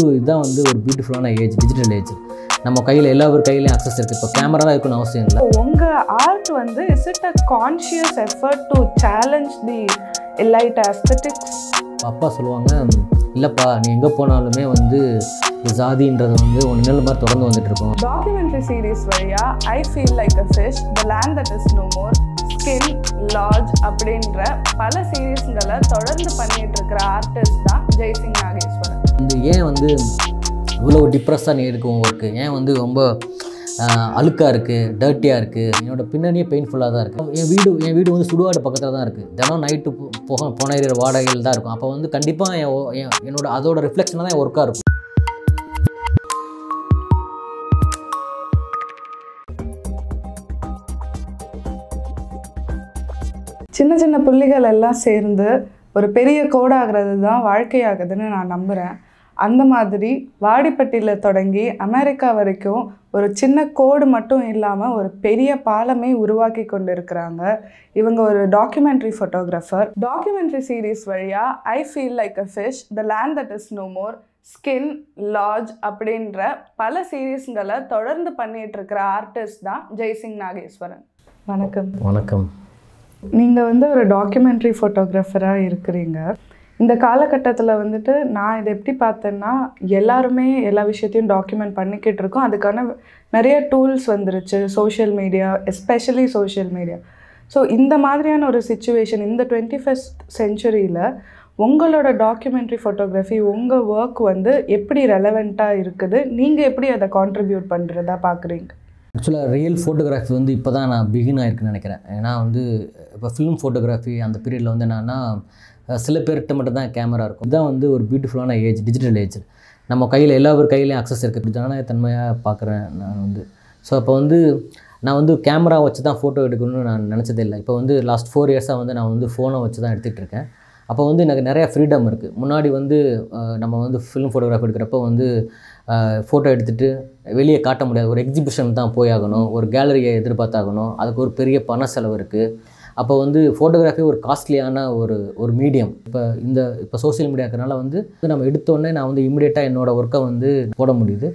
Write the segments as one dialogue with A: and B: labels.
A: இதுதான் வந்து ஒரு பியூட்டிஃபுல்லான ஏஜ் டிஜிட்டல் ஏஜ் நம்ம கையில் எல்லா ஒரு கையிலையும் அக்சஸ் இருக்குது இப்போ கேமரா தான் இருக்கணும் அவசியம் இல்லை
B: உங்கள் ஆர்ட் வந்து is it a conscious effort to challenge the elite aesthetics
A: அப்பா சொல்லுவாங்க இல்லைப்பா நீ எங்கே போனாலுமே வந்து ஜாதின்றது வந்து ஒன்று நிழல் மாதிரி தொடர்ந்து வந்துட்டு இருக்கோம்
B: டாக்குமெண்ட்ரி சீரீஸ் வழியாக I feel like a fish the land that is no more skill large அப்படின்ற பல சீரீஸ்களை தொடர்ந்து பண்ணிட்டு இருக்கிற ஆர்டிஸ்ட் தான் ஜெய்சிங் நாகேஸ்வரன்
A: ஏன் வந்து இவ்வளோ டிப்ரெஸ்ஸாக நீ இருக்கு உங்களுக்கு ஏன் வந்து ரொம்ப அழுக்காக இருக்குது டர்ட்டியாக இருக்குது என்னோடய பின்னணியே பெயின்ஃபுல்லாக தான் இருக்குது என் வீடு என் வீடு வந்து சுடுகாடு பக்கத்தில் தான் இருக்குது தினம் நைட்டு போக போனேற வாடகையில் தான் இருக்கும் அப்போ வந்து கண்டிப்பாக என் என்னோட அதோட ரிஃப்ளெக்ஷனாக தான் என் ஒர்க்காக இருக்கும்
B: சின்ன சின்ன புள்ளிகள் எல்லாம் சேர்ந்து ஒரு பெரிய கோடாகிறது தான் வாழ்க்கையாகுதுன்னு நான் நம்புகிறேன் அந்த மாதிரி வாடிப்பட்டியில் தொடங்கி அமெரிக்கா வரைக்கும் ஒரு சின்ன கோடு மட்டும் இல்லாமல் ஒரு பெரிய பாலமே உருவாக்கி கொண்டு இருக்கிறாங்க இவங்க ஒரு டாக்குமெண்ட்ரி ஃபோட்டோகிராஃபர் டாக்குமெண்ட்ரி சீரீஸ் வழியாக I feel like a fish the land that is no more skin large அப்படின்ற பல சீரீஸ்களை தொடர்ந்து பண்ணிட்டு இருக்கிற ஆர்டிஸ்ட் தான் ஜெய்சிங் நாகேஸ்வரன் வணக்கம் வணக்கம் நீங்கள் வந்து ஒரு டாக்குமெண்ட்ரி ஃபோட்டோகிராஃபராக இருக்கிறீங்க இந்த காலகட்டத்தில் வந்துட்டு நான் இதை எப்படி பார்த்தேன்னா எல்லாருமே எல்லா விஷயத்தையும் டாக்குமெண்ட் பண்ணிக்கிட்டு இருக்கோம் அதுக்கான நிறைய டூல்ஸ் வந்துருச்சு social media especially social media so இந்த மாதிரியான ஒரு சுச்சுவேஷன் இந்த டுவெண்ட்டி ஃபஸ்ட் செஞ்சுரியில் உங்களோட டாக்குமெண்ட்ரி ஃபோட்டோகிராஃபி உங்கள் ஒர்க் வந்து எப்படி ரெலவெண்ட்டாக இருக்குது நீங்கள் எப்படி அதை கான்ட்ரிபியூட் பண்ணுறதா பார்க்குறீங்க
A: ஆக்சுவலாக ரியல் ஃபோட்டோகிராஃபி வந்து இப்போ தான் நான் பிகின் ஆயிருக்குன்னு நினைக்கிறேன் ஏன்னா வந்து இப்போ ஃபிலிம் ஃபோட்டோகிராஃபி அந்த பீரியடில் வந்து என்னென்னா சில பேர்கிட்ட மட்டும் தான் கேமரா இருக்கும் இதுதான் வந்து ஒரு பியூட்டிஃபுல்லான ஏஜ் டிஜிட்டல் ஏஜ் நம்ம கையில் எல்லா பேர் கையிலையும் அக்சஸ் இருக்குது இப்படிதான தன்மையாக பார்க்குறேன் நான் வந்து ஸோ அப்போ வந்து நான் வந்து கேமரா வச்சு தான் ஃபோட்டோ எடுக்கணும்னு நான் நினச்சதே இல்லை இப்போ வந்து லாஸ்ட் ஃபோர் இயர்ஸாக வந்து நான் வந்து ஃபோனை வச்சு தான் எடுத்துகிட்டு இருக்கேன் அப்போ வந்து எனக்கு நிறையா ஃப்ரீடம் இருக்குது முன்னாடி வந்து நம்ம வந்து ஃபிலிம் ஃபோட்டோகிராஃபி எடுக்கிறப்போ வந்து ஃபோட்டோ எடுத்துகிட்டு வெளியே காட்ட முடியாது ஒரு எக்ஸிபிஷன் தான் போயாகணும் ஒரு கேலரியை எதிர்பார்த்தாகணும் அதுக்கு ஒரு பெரிய பண செலவு இருக்குது அப்போ வந்து ஃபோட்டோகிராஃபி ஒரு காஸ்ட்லியான ஒரு ஒரு மீடியம் இப்போ இந்த இப்போ சோசியல் மீடியா இருக்கிறனால வந்து நம்ம எடுத்தோடனே நான் வந்து இமிடியேட்டாக என்னோடய ஒர்க்கை வந்து போட முடியுது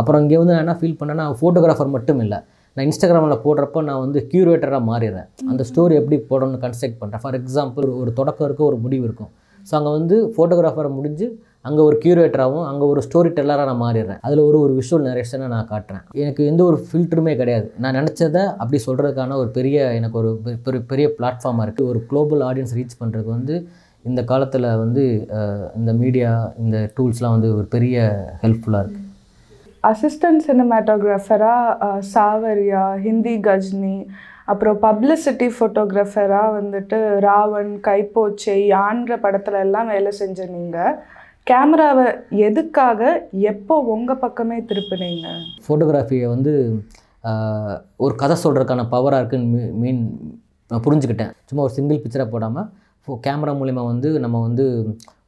A: அப்புறம் இங்கே வந்து நான் என்ன ஃபீல் பண்ணேன்னா ஃபோட்டோகிராஃபர் மட்டும் இல்லை நான் இன்ஸ்டாகிராமில் போடுறப்போ நான் வந்து க்யூரேட்டராக மாறிடுறேன் அந்த ஸ்டோரி எப்படி போடணும்னு கன்ஸ்ட்ரக்ட் பண்ணுறேன் ஃபார் எக்ஸாம்பிள் ஒரு தொடக்கம் இருக்கும் ஒரு முடிவு இருக்கும் ஸோ அங்கே வந்து ஃபோட்டோகிராஃபரை முடிஞ்சு அங்கே ஒரு கியூரேட்டராகவும் அங்கே ஒரு ஸ்டோரி டெல்லராக நான் மாறிடுறேன் அதில் ஒரு ஒரு விஷுவல் நரேஷனை நான் காட்டுறேன் எனக்கு எந்த ஒரு ஃபில்டருமே கிடையாது நான் நினச்சதை அப்படி சொல்கிறதுக்கான ஒரு பெரிய எனக்கு ஒரு பெரிய பெரிய பிளாட்ஃபார்மாக இருக்குது ஒரு குளோபல் ஆடியன்ஸ் ரீச் பண்ணுறதுக்கு வந்து இந்த காலத்தில் வந்து இந்த மீடியா இந்த டூல்ஸ்லாம் வந்து ஒரு பெரிய ஹெல்ப்ஃபுல்லாக இருக்குது
B: அசிஸ்டன்ட் சினிமேட்டோகிராஃபராக சாவரியா ஹிந்தி கஜ்னி அப்புறம் பப்ளிசிட்டி ஃபோட்டோகிராஃபராக வந்துட்டு ராவன் கைப்போச்சை யான்ற படத்துல எல்லாம் வேலை செஞ்ச நீங்கள் கேமராவை எதுக்காக எப்போ உங்கள் பக்கமே திருப்பினீங்க
A: ஃபோட்டோகிராஃபியை வந்து ஒரு கதை சொல்கிறதுக்கான பவராக இருக்குன்னு மீன் நான் புரிஞ்சுக்கிட்டேன் சும்மா ஒரு சிங்கிள் பிக்சராக போடாமல் கேமரா மூலிமா வந்து நம்ம வந்து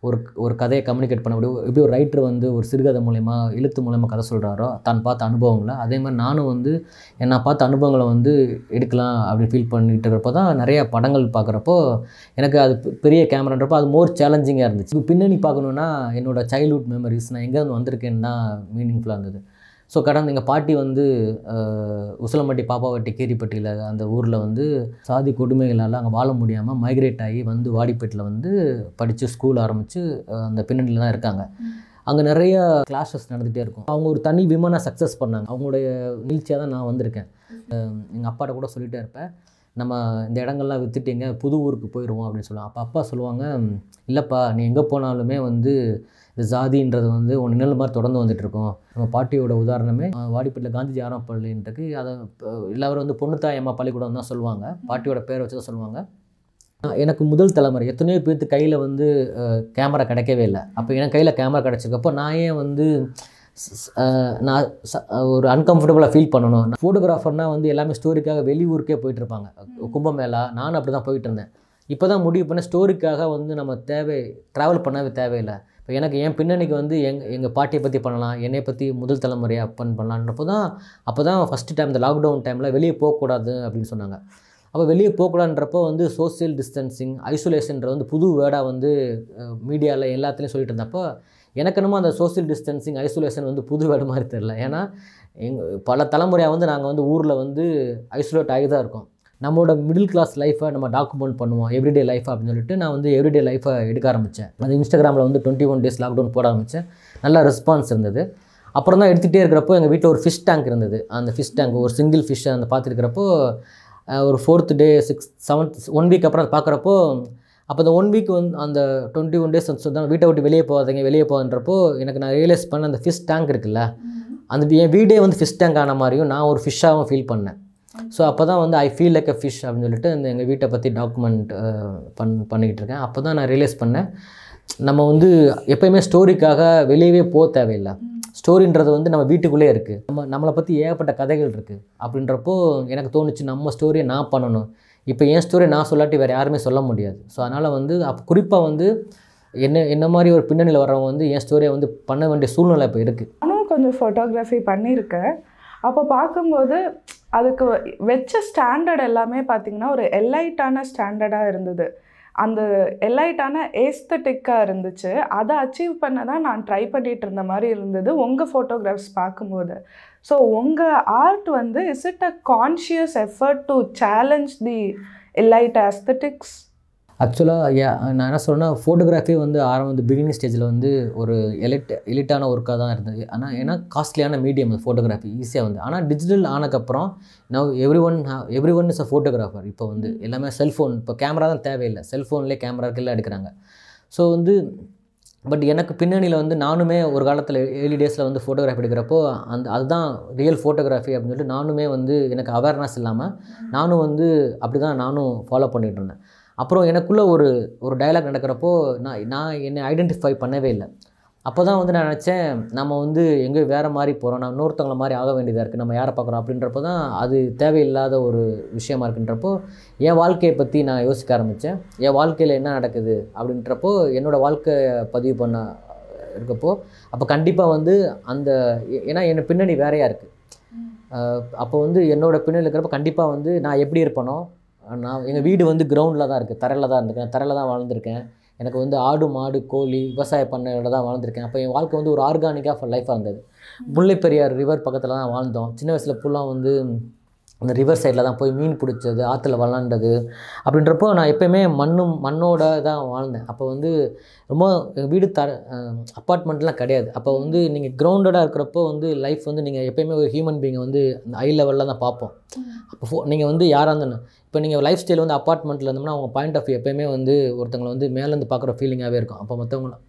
A: ஒரு ஒரு கதையை கம்யூனிகேட் பண்ண முடியும் எப்படி ஒரு ரைட்டர் வந்து ஒரு சிறுகதை மூலயமா எழுத்து மூலயமா கதை சொல்கிறாரோ தான் பார்த்த அனுபவங்களை அதே மாதிரி நானும் வந்து என்னை பார்த்த அனுபவங்களை வந்து எடுக்கலாம் அப்படி ஃபீல் பண்ணிட்டு இருக்கிறப்போ தான் நிறைய படங்கள் பார்க்குறப்போ எனக்கு அது பெரிய கேமரான்றப்போ அது மோர் சேலஞ்சிங்காக இருந்துச்சு பின்னணி பார்க்கணுன்னா என்னோடய சைல்ட்ஹுட் மெமரிஸ் நான் எங்கேருந்து வந்திருக்கேன்னா மீனிங்ஃபுல்லாக இருந்தது ஸோ கடந்த எங்கள் பாட்டி வந்து உசலம்பட்டி பாப்பாவட்டி கேரிப்பட்டியில் அந்த ஊரில் வந்து சாதி கொடுமைகளால் அங்கே வாழ முடியாமல் மைக்ரேட் ஆகி வந்து வாடிப்பேட்டில் வந்து படித்து ஸ்கூல் ஆரம்பித்து அந்த பின்னணியில் தான் இருக்காங்க அங்கே நிறைய கிளாஸஸ் நடந்துகிட்டே இருக்கும் அவங்க ஒரு தனி விமானம் சக்ஸஸ் பண்ணாங்க அவங்களுடைய வீழ்ச்சியாக தான் நான் வந்திருக்கேன் எங்கள் அப்பாட்ட கூட சொல்லிகிட்டே இருப்பேன் நம்ம இந்த இடங்கள்லாம் விற்றுட்டிங்க புது ஊருக்கு போயிடுவோம் அப்படின்னு சொல்லுவாங்க அப்போ அப்பா சொல்லுவாங்க இல்லைப்பா நீ எங்கே போனாலுமே வந்து இந்த ஜாதின்றது வந்து ஒன்று நிழல் மாதிரி தொடர்ந்து இருக்கோம் நம்ம பாட்டியோட உதாரணமே வாடிப்பட்டில் காந்தி ஜாரம் பள்ளின்றக்கு அதை எல்லாரும் வந்து அம்மா பள்ளிக்கூடம் தான் சொல்லுவாங்க பாட்டியோட பேரை வச்சு தான் சொல்லுவாங்க எனக்கு முதல் தலைமுறை எத்தனையோ பேர்த்து கையில் வந்து கேமரா கிடைக்கவே இல்லை அப்போ எனக்கு கையில் கேமரா கிடச்சிக்கப்போ நான் ஏன் வந்து நான் ஒரு அன்கம்ஃபர்டபுளாக ஃபீல் பண்ணணும் ஃபோட்டோகிராஃபர்னால் வந்து எல்லாமே ஸ்டோரிக்காக வெளியூருக்கே போயிட்டுருப்பாங்க கும்பமேளா நானும் அப்படி தான் போயிட்டு இருந்தேன் இப்போ தான் முடிவு பண்ண ஸ்டோரிக்காக வந்து நம்ம தேவை ட்ராவல் பண்ணவே தேவையில்லை இப்போ எனக்கு என் பின்னணிக்கு வந்து எங் எங்கள் பாட்டியை பற்றி பண்ணலாம் என்னை பற்றி முதல் தலைமுறையாக அப்பன் பண்ணலான்றப்போ தான் அப்போ தான் ஃபஸ்ட்டு டைம் இந்த லாக்டவுன் டைமில் வெளியே போகக்கூடாது அப்படின்னு சொன்னாங்க அப்போ வெளியே போகக்கூடாதுன்றப்போ வந்து சோசியல் டிஸ்டன்சிங் ஐசோலேஷன்ற வந்து புது வேர்டாக வந்து மீடியாவில் எல்லாத்துலேயும் சொல்லிட்டு இருந்தப்போ எனக்கு என்னமோ அந்த சோசியல் டிஸ்டன்சிங் ஐசோலேஷன் வந்து புது வேர்டு மாதிரி தெரில ஏன்னா எங்கள் பல தலைமுறையாக வந்து நாங்கள் வந்து ஊரில் வந்து ஐசோலேட் ஆகி தான் இருக்கோம் நம்மளோட மிடில் கிளாஸ் லைஃபை நம்ம டாக்குமெண்ட் பண்ணுவோம் எவ்ரிடே லைஃப் அப்படின்னு சொல்லிட்டு நான் வந்து எவ்ரிடே லைஃபை எடுக்க ஆரம்பித்தேன் அது இன்ஸ்டாகிராமில் வந்து டுவெண்ட்டி ஒன் டேஸ் லாக்டவுன் போட ஆரம்பித்தேன் நல்ல ரெஸ்பான்ஸ் இருந்தது அப்புறம் தான் எடுத்துகிட்டே இருக்கிறப்போ எங்கள் வீட்டில் ஒரு ஃபிஷ் டேங்க் இருந்தது அந்த ஃபிஷ் டேங்க் ஒரு சிங்கிள் ஃபிஷ் அந்த பார்த்துருக்கிறப்போ ஒரு fourth day six seventh one week அப்புறம் அதை பார்க்குறப்போ அப்போ அந்த ஒன் வீக் வந்து அந்த டுவெண்ட்டி ஒன் டேஸ் வந்து வீட்டை விட்டு வெளியே போகாதீங்க வெளியே போகன்றப்போ எனக்கு நான் ரியலைஸ் பண்ண அந்த ஃபிஷ் டேங்க் இருக்குல்ல அந்த என் வீடே வந்து ஃபிஷ் டேங்க் ஆன மாதிரியும் நான் ஒரு ஃபிஷ்ஷாகவும் ஃபீல் பண்ணேன் ஸோ அப்போ தான் வந்து I feel like a fish அப்படின்னு சொல்லிட்டு இந்த எங்கள் வீட்டை பற்றி டாக்குமெண்ட் பண் பண்ணிக்கிட்டு இருக்கேன் அப்போ தான் நான் ரியலைஸ் பண்ணேன் நம்ம வந்து எப்போயுமே ஸ்டோரிக்காக வெளியவே போக தேவையில்லை ஸ்டோரின்றது வந்து நம்ம வீட்டுக்குள்ளே இருக்குது நம்ம நம்மளை பற்றி ஏகப்பட்ட கதைகள் இருக்குது அப்படின்றப்போ எனக்கு தோணுச்சு நம்ம ஸ்டோரியை நான் பண்ணணும் இப்போ என் ஸ்டோரி நான் சொல்லாட்டி வேறு யாருமே சொல்ல முடியாது ஸோ அதனால் வந்து அப் குறிப்பாக வந்து என்ன என்ன மாதிரி ஒரு பின்னணியில் வரவங்க வந்து என் ஸ்டோரியை வந்து பண்ண வேண்டிய சூழ்நிலை இப்போ இருக்குது
B: நானும் கொஞ்சம் ஃபோட்டோகிராஃபி பண்ணியிருக்கேன் அப்போ பார்க்கும்போது அதுக்கு வச்ச ஸ்டாண்டர்ட் எல்லாமே பார்த்திங்கன்னா ஒரு எல்லைட்டான ஸ்டாண்டர்டாக இருந்தது அந்த எல்லைட்டான ஏஸ்தட்டிக்காக இருந்துச்சு அதை அச்சீவ் பண்ண தான் நான் ட்ரை பண்ணிகிட்டு இருந்த மாதிரி இருந்தது உங்கள் ஃபோட்டோகிராஃப்ஸ் பார்க்கும்போது ஸோ உங்கள் ஆர்ட் வந்து is it a conscious effort to challenge the elite aesthetics
A: ஆக்சுவலாக நான் என்ன சொல்கிறேன்னா ஃபோட்டோகிராஃபி வந்து ஆரம்ப வந்து பிகினிங் ஸ்டேஜில் வந்து ஒரு எலிட் எலிட்டான ஒர்க்காக தான் இருந்தது ஆனால் ஏன்னா காஸ்ட்லியான மீடியம் ஃபோட்டோகிராஃபி ஈஸியாக வந்து ஆனால் டிஜிட்டல் ஆனக்கப்புறம் now every one every one is a photographer இப்போ வந்து எல்லாமே செல்ஃபோன் இப்போ கேமரா தான் தேவையில்லை செல்ஃபோன்லேயே கேமராக்கெல்லாம் எடுக்கிறாங்க ஸோ வந்து பட் எனக்கு பின்னணியில் வந்து நானுமே ஒரு காலத்தில் ஏழு டேஸில் வந்து ஃபோட்டோகிராஃபி எடுக்கிறப்போ அந்த அதுதான் ரியல் ஃபோட்டோகிராஃபி அப்படின்னு சொல்லிட்டு நானுமே வந்து எனக்கு அவேர்னஸ் இல்லாமல் நானும் வந்து அப்படி தான் நானும் ஃபாலோ பண்ணிகிட்டு இருந்தேன் அப்புறம் எனக்குள்ளே ஒரு ஒரு டைலாக் நடக்கிறப்போ நான் நான் என்னை ஐடென்டிஃபை பண்ணவே இல்லை அப்போ தான் வந்து நான் நினச்சேன் நம்ம வந்து எங்கேயும் வேறு மாதிரி போகிறோம் நான் இன்னொருத்தவங்கள மாதிரி ஆக வேண்டியதாக இருக்குது நம்ம யாரை பார்க்குறோம் அப்படின்றப்போ தான் அது தேவையில்லாத ஒரு விஷயமா இருக்குன்றப்போ என் வாழ்க்கையை பற்றி நான் யோசிக்க ஆரம்பித்தேன் என் வாழ்க்கையில் என்ன நடக்குது அப்படின்றப்போ என்னோடய வாழ்க்கையை பதிவு பண்ண இருக்கப்போ அப்போ கண்டிப்பாக வந்து அந்த ஏன்னா என்னை பின்னணி வேறையாக இருக்குது அப்போ வந்து என்னோடய பின்னணி இருக்கிறப்ப கண்டிப்பாக வந்து நான் எப்படி இருப்பேனோ நான் எங்கள் வீடு வந்து கிரவுண்டில் தான் இருக்குது தரையில் தான் இருந்திருக்கேன் தரையில் தான் வாழ்ந்திருக்கேன் எனக்கு வந்து ஆடு மாடு கோழி விவசாய பண்ணையில் தான் வாழ்ந்திருக்கேன் அப்போ என் வாழ்க்கை வந்து ஒரு ஆர்கானிக்காக லைஃபாக இருந்தது முல்லைப்பெரியார் ரிவர் பக்கத்தில் தான் வாழ்ந்தோம் சின்ன வயசில் ஃபுல்லாக வந்து அந்த ரிவர் சைடில் தான் போய் மீன் பிடிச்சது ஆற்றுல விளாண்டது அப்படின்றப்போ நான் எப்போயுமே மண்ணும் மண்ணோட தான் வாழ்ந்தேன் அப்போ வந்து ரொம்ப வீடு த அப்பார்ட்மெண்ட்லாம் கிடையாது அப்போ வந்து நீங்கள் கிரவுண்டடாக இருக்கிறப்போ வந்து லைஃப் வந்து நீங்கள் எப்போயுமே ஒரு ஹியூமன் பீங்கை வந்து அந்த ஐ லெவலில் தான் பார்ப்போம் அப்போ ஃபோ நீங்கள் வந்து யாராக இருந்தாலும் இப்போ நீங்கள் லைஃப் ஸ்டைல் வந்து அப்பார்ட்மெண்ட்டில் இருந்தோம்னா அவங்க பாயிண்ட் ஆஃப் வியூ எப்போயுமே வந்து ஒருத்தங்களை வந்து மேலேருந்து பார்க்குற ஃபீலிங்காகவே இருக்கும் அப்போ மற்றவங்களும்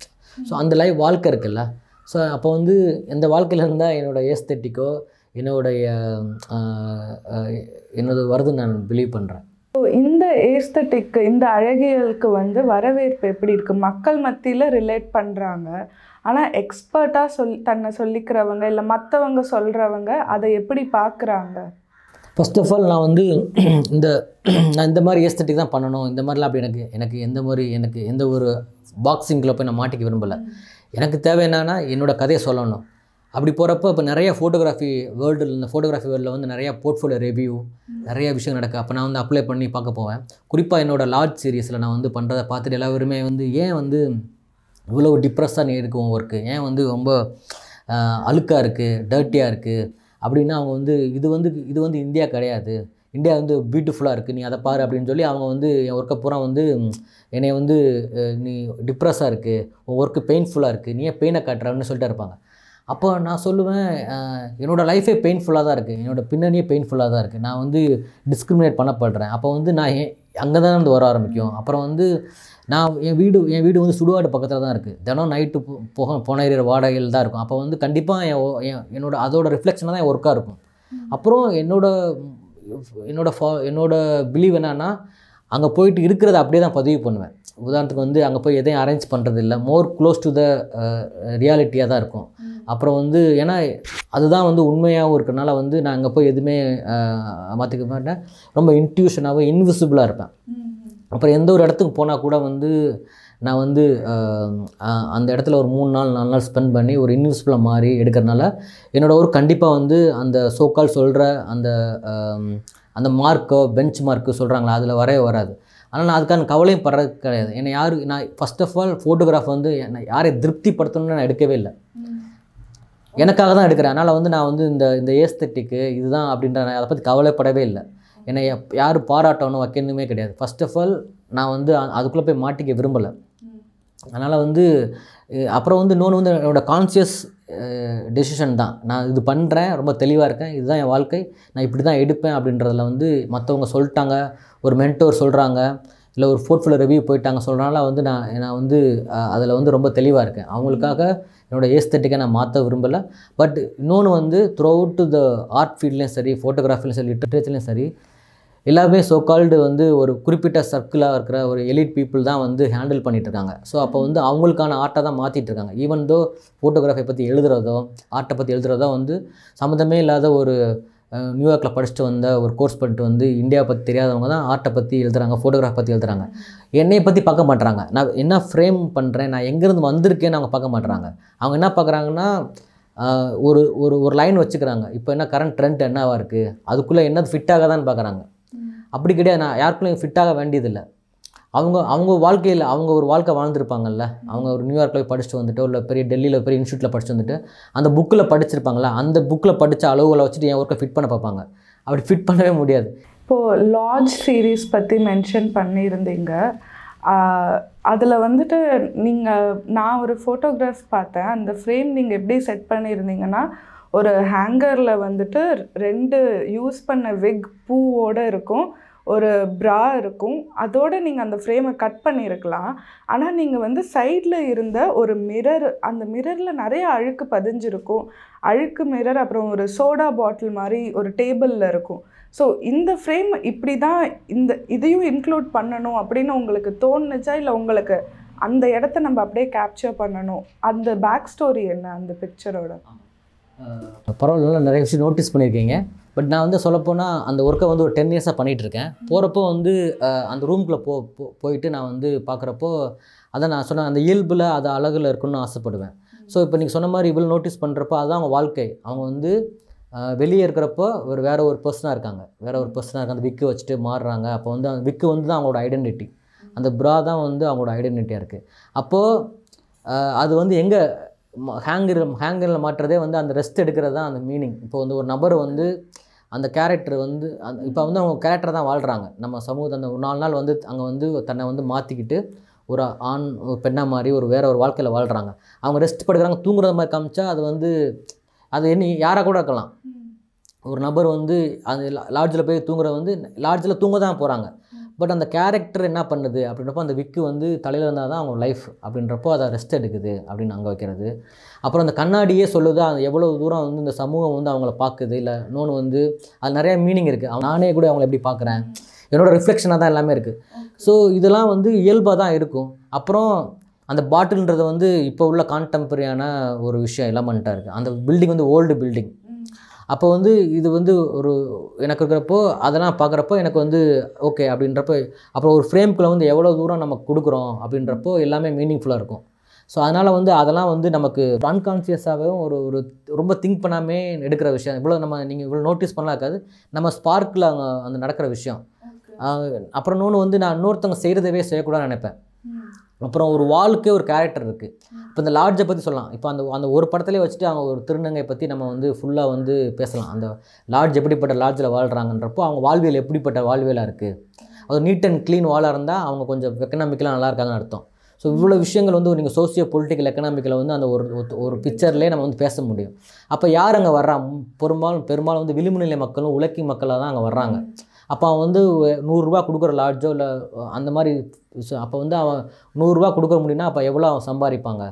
A: ஸோ அந்த லைஃப் வாழ்க்கை இருக்குல்ல ஸோ அப்போ வந்து எந்த வாழ்க்கையில் இருந்தால் என்னோடய ஏஸ்தெட்டிக்கோ என்னுடைய என்னது வருதுன்னு நான் பிலீவ் பண்ணுறேன்
B: இந்த ஏஸ்தட்டிக்கு இந்த அழகியலுக்கு வந்து வரவேற்பு எப்படி இருக்குது மக்கள் மத்தியில் ரிலேட் பண்ணுறாங்க ஆனால் எக்ஸ்பர்ட்டாக சொல் தன்னை சொல்லிக்கிறவங்க இல்லை மற்றவங்க சொல்கிறவங்க அதை எப்படி பார்க்குறாங்க
A: ஃபஸ்ட் ஆஃப் ஆல் நான் வந்து இந்த நான் இந்த மாதிரி ஏஸ்தட்டிக் தான் பண்ணணும் இந்த மாதிரிலாம் அப்படி எனக்கு எனக்கு எந்த மாதிரி எனக்கு எந்த ஒரு பாக்ஸிங்கில் போய் நான் மாட்டிக்க விரும்பலை எனக்கு தேவை என்னன்னா என்னோடய கதையை சொல்லணும் அப்படி போகிறப்ப இப்போ நிறைய ஃபோட்டோகிராஃபி வேர்ல்டில் இந்த ஃபோட்டோகிராஃபி வேர்ல்டில் வந்து நிறையா போர்ட்ஃபோலியோ ரிவ்யூ நிறைய விஷயம் நடக்குது அப்போ நான் வந்து அப்ளை பண்ணி பார்க்க போவேன் குறிப்பாக என்னோடய லார்ஜ் சீரியஸில் நான் வந்து பண்ணுறதை பார்த்துட்டு எல்லாருமே வந்து ஏன் வந்து இவ்வளோ டிப்ரெஸ்ஸாக நீ இருக்கும் ஒர்க்கு ஏன் வந்து ரொம்ப அழுக்காக இருக்குது டர்ட்டியாக இருக்குது அப்படின்னா அவங்க வந்து இது வந்து இது வந்து இந்தியா கிடையாது இந்தியா வந்து பியூட்டிஃபுல்லாக இருக்குது நீ அதை பாரு அப்படின்னு சொல்லி அவங்க வந்து என் ஒர்க்கை பூரா வந்து என்னை வந்து நீ டிப்ரெஸ்ஸாக இருக்குது உன் ஒர்க்கு பெயின்ஃபுல்லாக இருக்குது நீ ஏன் பெயினை காட்டுறான்னு சொல்லிட்டு இருப்பாங்க அப்போ நான் சொல்லுவேன் என்னோடய லைஃபே பெயின்ஃபுல்லாக தான் இருக்குது என்னோடய பின்னணியே பெயின்ஃபுல்லாக தான் இருக்குது நான் வந்து டிஸ்கிரிமினேட் பண்ணப்படுறேன் அப்போ வந்து நான் அங்கே தான் வந்து வர ஆரம்பிக்கும் அப்புறம் வந்து நான் என் வீடு என் வீடு வந்து சுடுகாடு பக்கத்தில் தான் இருக்குது தினம் நைட்டு போக போனேற வாடகையில் தான் இருக்கும் அப்போ வந்து கண்டிப்பாக என் என்னோட அதோட ரிஃப்ளெக்ஷனாக தான் என் ஒர்க்காக இருக்கும் அப்புறம் என்னோட என்னோடய ஃபா என்னோடய பிலீவ் என்னன்னா அங்கே போயிட்டு இருக்கிறத அப்படியே தான் பதிவு பண்ணுவேன் உதாரணத்துக்கு வந்து அங்கே போய் எதையும் அரேஞ்ச் பண்ணுறது இல்லை மோர் க்ளோஸ் டு த ரியாலிட்டியாக தான் இருக்கும் அப்புறம் வந்து ஏன்னா அதுதான் வந்து உண்மையாகவும் இருக்கிறனால வந்து நான் அங்கே போய் எதுவுமே மாற்றிக்க மாட்டேன் ரொம்ப இன்ட்யூஷனாகவும் இன்விசிபிளாக இருப்பேன் அப்புறம் எந்த ஒரு இடத்துக்கு போனால் கூட வந்து நான் வந்து அந்த இடத்துல ஒரு மூணு நாள் நாலு நாள் ஸ்பெண்ட் பண்ணி ஒரு இன்விசிபிளாக மாறி எடுக்கிறனால என்னோடய ஒரு கண்டிப்பாக வந்து அந்த சோக்கால் சொல்கிற அந்த அந்த மார்க்கோ பெஞ்ச் மார்க்கு சொல்கிறாங்களா அதில் வரவே வராது ஆனால் நான் அதுக்கான கவலையும் படுறது கிடையாது என்னை யார் நான் ஃபஸ்ட் ஆஃப் ஆல் ஃபோட்டோகிராஃப் வந்து என்னை யாரை திருப்திப்படுத்தணும்னு நான் எடுக்கவே இல்லை
B: எனக்காக தான் எடுக்கிறேன்
A: அதனால் வந்து நான் வந்து இந்த இந்த ஏஸ்தட்டிக்கு இதுதான் அப்படின்ற நான் அதை பற்றி கவலைப்படவே இல்லை என்னை யார் பாராட்டணும் வைக்கணுமே கிடையாது ஃபஸ்ட் ஆஃப் ஆல் நான் வந்து அதுக்குள்ளே போய் மாட்டிக்க விரும்பலை அதனால் வந்து அப்புறம் வந்து இன்னொன்று வந்து என்னோடய கான்சியஸ் டெசிஷன் தான் நான் இது பண்ணுறேன் ரொம்ப தெளிவாக இருக்கேன் இதுதான் என் வாழ்க்கை நான் இப்படி தான் எடுப்பேன் அப்படின்றதில் வந்து மற்றவங்க சொல்லிட்டாங்க ஒரு மென்டோர் சொல்கிறாங்க இல்லை ஒரு போர்ட்ஃபோலியோ ரிவ்யூ போயிட்டாங்க சொல்கிறனால வந்து நான் நான் வந்து அதில் வந்து ரொம்ப தெளிவாக இருக்கேன் அவங்களுக்காக என்னோடய ஏஸ்தட்டிக்கை நான் மாற்ற விரும்பலை பட் இன்னொன்று வந்து த்ரூ அவுட் த ஆர்ட் ஃபீல்ட்லேயும் சரி ஃபோட்டோகிராஃபிலையும் சரி லிட்ரேச்சர்லேயும் சரி எல்லாமே சோகால்டு வந்து ஒரு குறிப்பிட்ட சர்க்கிளாக இருக்கிற ஒரு எலிட் பீப்புள் தான் வந்து ஹேண்டில் பண்ணிகிட்ருக்காங்க ஸோ அப்போ வந்து அவங்களுக்கான ஆர்ட்டை தான் மாற்றிட்டு இருக்காங்க ஈவன் தோ ஃபோட்டோகிராஃபை பற்றி எழுதுகிறதோ ஆர்ட்டை பற்றி எழுதுகிறதோ வந்து சம்மந்தமே இல்லாத ஒரு நியூயார்க்கில் படிச்சுட்டு வந்த ஒரு கோர்ஸ் பண்ணிட்டு வந்து இந்தியா பற்றி தெரியாதவங்க தான் ஆர்ட்டை பற்றி எழுதுகிறாங்க ஃபோட்டோகிராஃப் பற்றி எழுதுறாங்க என்னை பற்றி பார்க்க மாட்டுறாங்க நான் என்ன ஃப்ரேம் பண்ணுறேன் நான் எங்கேருந்து வந்திருக்கேன்னு அவங்க பார்க்க மாட்டுறாங்க அவங்க என்ன பார்க்குறாங்கன்னா ஒரு ஒரு ஒரு லைன் வச்சுக்கிறாங்க இப்போ என்ன கரண்ட் ட்ரெண்ட் என்னவாக இருக்குது அதுக்குள்ளே என்னது ஃபிட்டாக தான் பார்க்குறாங்க அப்படி கிடையாது நான் யாருக்குள்ளையும் ஃபிட்டாக வேண்டியதில்லை அவங்க அவங்க வாழ்க்கையில் அவங்க ஒரு வாழ்க்கை வாழ்ந்துருப்பாங்கல்ல அவங்க ஒரு நியூயார்க்கில் போய் படிச்சுட்டு வந்துட்டு இல்லை பெரிய டெல்லியில் பெரிய இன்ஸ்டியூட்டில் படிச்சுட்டு வந்துட்டு அந்த புக்கில் படிச்சிருப்பாங்களா அந்த புக்கில் படித்த அளவுகளை வச்சுட்டு என் ஒர்க்கை ஃபிட் பண்ண பார்ப்பாங்க அப்படி ஃபிட் பண்ணவே முடியாது
B: இப்போது லார்ஜ் சீரீஸ் பற்றி மென்ஷன் பண்ணியிருந்தீங்க அதில் வந்துட்டு நீங்கள் நான் ஒரு ஃபோட்டோகிராஃப் பார்த்தேன் அந்த ஃப்ரேம் நீங்கள் எப்படி செட் பண்ணியிருந்தீங்கன்னா ஒரு ஹேங்கரில் வந்துட்டு ரெண்டு யூஸ் பண்ண விக் பூவோடு இருக்கும் ஒரு ப்ரா இருக்கும் அதோடு நீங்கள் அந்த ஃப்ரேமை கட் பண்ணியிருக்கலாம் ஆனால் நீங்கள் வந்து சைடில் இருந்த ஒரு மிரர் அந்த மிரரில் நிறைய அழுக்கு பதிஞ்சிருக்கும் அழுக்கு மிரர் அப்புறம் ஒரு சோடா பாட்டில் மாதிரி ஒரு டேபிளில் இருக்கும் ஸோ இந்த ஃப்ரேம் இப்படி தான் இந்த இதையும் இன்க்ளூட் பண்ணணும் அப்படின்னு உங்களுக்கு தோணுச்சா இல்லை உங்களுக்கு அந்த இடத்த நம்ம அப்படியே கேப்சர் பண்ணணும் அந்த பேக் ஸ்டோரி என்ன அந்த பிக்சரோட
A: பரவாயில்ல நிறைய விஷயம் நோட்டீஸ் பண்ணியிருக்கீங்க பட் நான் வந்து சொல்லப்போனால் அந்த ஒர்க்கை வந்து ஒரு டென் இயர்ஸாக பண்ணிகிட்ருக்கேன் போகிறப்போ வந்து அந்த ரூம்குள்ளே போ போயிட்டு நான் வந்து பார்க்குறப்போ அதை நான் சொன்ன அந்த இயல்பில் அது அழகில் இருக்குன்னு ஆசைப்படுவேன் ஸோ இப்போ நீங்கள் சொன்ன மாதிரி இவ்வளோ நோட்டீஸ் பண்ணுறப்போ அதுதான் அவங்க வாழ்க்கை அவங்க வந்து வெளியே இருக்கிறப்போ ஒரு வேறு ஒரு பர்சனாக இருக்காங்க வேறு ஒரு பர்சனாக இருக்காங்க அந்த விக்கு வச்சுட்டு மாறுறாங்க அப்போ வந்து அந்த விக்கு வந்து தான் அவங்களோட ஐடென்டிட்டி அந்த ப்ரா தான் வந்து அவங்களோட ஐடென்டிட்டியாக இருக்குது அப்போது அது வந்து எங்கே ஹேங்கர் ஹேங்கரில் மாட்டுறதே வந்து அந்த ரெஸ்ட் எடுக்கிறது தான் அந்த மீனிங் இப்போ வந்து ஒரு நபர் வந்து அந்த கேரக்டர் வந்து இப்போ வந்து அவங்க கேரக்டர் தான் வாழ்கிறாங்க நம்ம சமூகத்தை அந்த நாலு நாள் வந்து அங்கே வந்து தன்னை வந்து மாற்றிக்கிட்டு ஒரு ஆண் பெண்ணாக மாதிரி ஒரு வேறு ஒரு வாழ்க்கையில் வாழ்கிறாங்க அவங்க ரெஸ்ட் படுக்கிறாங்க தூங்குறது மாதிரி காமிச்சா அது வந்து அது என்ன யாராக கூட இருக்கலாம் ஒரு நபர் வந்து அது லாட்ஜில் போய் தூங்குறது வந்து லாட்ஜில் தூங்க தான் போகிறாங்க பட் அந்த கேரக்டர் என்ன பண்ணுது அப்படின்றப்போ அந்த விக்கு வந்து தலையில் இருந்தால் தான் அவங்க லைஃப் அப்படின்றப்போ அதை ரெஸ்ட் எடுக்குது அப்படின்னு அங்கே வைக்கிறது அப்புறம் அந்த கண்ணாடியே சொல்லுது அந்த எவ்வளோ தூரம் வந்து இந்த சமூகம் வந்து அவங்கள பார்க்குது இல்லை இன்னொன்று வந்து அது நிறையா மீனிங் இருக்குது நானே கூட அவங்கள எப்படி பார்க்குறேன் என்னோடய ரிஃப்ளெக்ஷனாக தான் எல்லாமே இருக்குது ஸோ இதெல்லாம் வந்து இயல்பாக தான் இருக்கும் அப்புறம் அந்த பாட்டில்ன்றது வந்து இப்போ உள்ள கான்டெம்பரியான ஒரு விஷயம் பண்ணிட்டா இருக்குது அந்த பில்டிங் வந்து ஓல்டு பில்டிங் அப்போ வந்து இது வந்து ஒரு எனக்கு இருக்கிறப்போ அதெல்லாம் பார்க்குறப்போ எனக்கு வந்து ஓகே அப்படின்றப்போ அப்புறம் ஒரு ஃப்ரேம்குள்ளே வந்து எவ்வளோ தூரம் நம்ம கொடுக்குறோம் அப்படின்றப்போ எல்லாமே மீனிங்ஃபுல்லாக இருக்கும் ஸோ அதனால் வந்து அதெல்லாம் வந்து நமக்கு அன்கான்சியஸாகவும் ஒரு ஒரு ரொம்ப திங்க் பண்ணாமே எடுக்கிற விஷயம் இவ்வளோ நம்ம நீங்கள் இவ்வளோ நோட்டீஸ் பண்ணலாம் இருக்காது நம்ம ஸ்பார்க்கில் அங்கே அந்த நடக்கிற விஷயம் அப்புறம் இன்னொன்று வந்து நான் இன்னொருத்தவங்க செய்கிறதவே செய்யக்கூடாதுன்னு நினைப்பேன் அப்புறம் ஒரு வாழ்க்கை ஒரு கேரக்டர் இருக்குது இப்போ இந்த லாட்ஜை பற்றி சொல்லலாம் இப்போ அந்த அந்த ஒரு படத்துலேயே வச்சுட்டு அவங்க ஒரு திருநங்கை பற்றி நம்ம வந்து ஃபுல்லாக வந்து பேசலாம் அந்த லாட்ஜ் எப்படிப்பட்ட லாட்ஜில் வாழ்கிறாங்கன்றப்போ அவங்க வாழ்வியல் எப்படிப்பட்ட வாழ்வியலாக இருக்குது அது நீட் அண்ட் க்ளீன் வாழாக இருந்தால் அவங்க கொஞ்சம் எக்கனாமிக்கலாக நல்லா இருக்காங்கன்னு அர்த்தம் ஸோ இவ்வளோ விஷயங்கள் வந்து நீங்கள் சோசியோ பொலிட்டிக்கல் எக்கனாமிக்கில் வந்து அந்த ஒரு ஒரு பிக்சர்லேயே நம்ம வந்து பேச முடியும் அப்போ யார் அங்கே வர்றா பெரும்பாலும் பெரும்பாலும் வந்து விளிம்பு மக்களும் உலக்கிங் மக்களாக தான் அங்கே வர்றாங்க அப்போ அவன் வந்து நூறுரூவா கொடுக்குற லாட்ஜோ இல்லை அந்த மாதிரி அப்போ வந்து அவன் நூறுரூவா கொடுக்க முடியும்னா அப்போ எவ்வளோ அவன் சம்பாதிப்பாங்க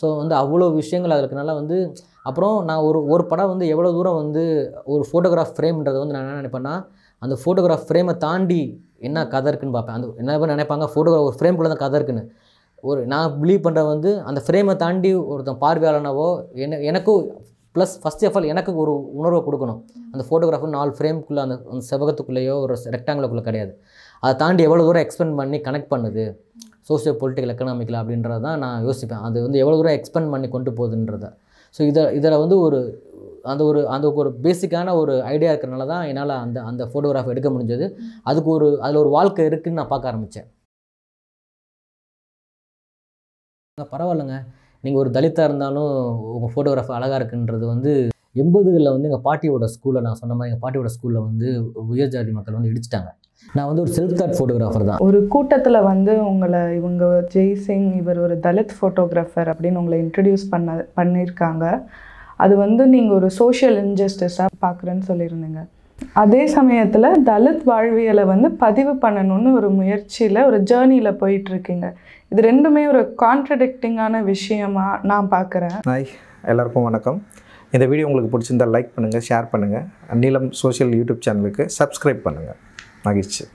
A: ஸோ வந்து அவ்வளோ விஷயங்கள் அதற்குனால வந்து அப்புறம் நான் ஒரு ஒரு படம் வந்து எவ்வளோ தூரம் வந்து ஒரு ஃபோட்டோகிராஃப் ஃப்ரேம்ன்றது வந்து நான் என்ன நினைப்பேன்னா அந்த ஃபோட்டோகிராஃப் ஃப்ரேமை தாண்டி என்ன கதை இருக்குன்னு பார்ப்பேன் அந்த என்ன நினைப்பாங்க ஃபோட்டோகிராஃப் ஒரு ஃப்ரேம்குள்ளே தான் கதை இருக்குன்னு ஒரு நான் பிலீவ் பண்ணுற வந்து அந்த ஃப்ரேமை தாண்டி ஒருத்தன் பார்வையாளனாவோ என்ன எனக்கும் ப்ளஸ் ஃபஸ்ட் ஆஃப் ஆல் எனக்கு ஒரு உணர்வை கொடுக்கணும் அந்த ஃபோட்டோகிராஃபர் நாலு ஃப்ரேம்குள்ளே அந்த அந்த செவகத்துக்குள்ளேயோ ஒரு ரெக்டாங்குலக்குள்ளே கிடையாது அதை தாண்டி எவ்வளோ தூரம் எக்ஸ்பெண்ட் பண்ணி கனெக்ட் பண்ணுது சோசியோ பொலிட்டிக்கல் எக்கனாமிக்கல் அப்படின்றத தான் நான் யோசிப்பேன் அது வந்து எவ்வளோ தூரம் எக்ஸ்பெண்ட் பண்ணி கொண்டு போகுதுன்றத ஸோ இதை இதில் வந்து ஒரு அந்த ஒரு அந்த ஒரு பேசிக்கான ஒரு ஐடியா இருக்கிறனால தான் என்னால் அந்த அந்த ஃபோட்டோகிராஃப் எடுக்க முடிஞ்சது அதுக்கு ஒரு அதில் ஒரு வாழ்க்கை இருக்குதுன்னு நான் பார்க்க ஆரம்பித்தேன் பரவாயில்லைங்க நீங்கள் ஒரு தலித்தாக இருந்தாலும் உங்கள் ஃபோட்டோகிராஃபர் அழகாக இருக்குன்றது வந்து எண்பதுகளில் வந்து எங்கள் பாட்டியோட ஸ்கூலில் நான் சொன்ன மாதிரி எங்கள் பாட்டியோட ஸ்கூலில் வந்து உயர் ஜாதி மக்கள் வந்து இடிச்சிட்டாங்க நான் வந்து ஒரு செல்ஃப் தாட் ஃபோட்டோகிராஃபர் தான் ஒரு
B: கூட்டத்தில் வந்து உங்களை இவங்க ஜெய்சிங் இவர் ஒரு தலித் ஃபோட்டோகிராஃபர் அப்படின்னு உங்களை இன்ட்ரடியூஸ் பண்ண பண்ணியிருக்காங்க அது வந்து நீங்கள் ஒரு சோஷியல் இன்ஜஸ்டிஸாக பார்க்குறேன்னு சொல்லியிருந்தீங்க அதே சமயத்தில் தலித் வாழ்வியலை வந்து பதிவு பண்ணணும்னு ஒரு முயற்சியில் ஒரு ஜேர்னியில் போயிட்டுருக்கீங்க இது ரெண்டுமே ஒரு கான்ட்ரடிக்டிங்கான விஷயமா நான் பார்க்குறேன் ஹாய் எல்லாருக்கும் வணக்கம் இந்த வீடியோ உங்களுக்கு பிடிச்சிருந்தால் லைக் பண்ணுங்கள் ஷேர் பண்ணுங்கள் நீளம் சோஷியல் யூடியூப் சேனலுக்கு சப்ஸ்கிரைப் பண்ணுங்கள் மகிழ்ச்சி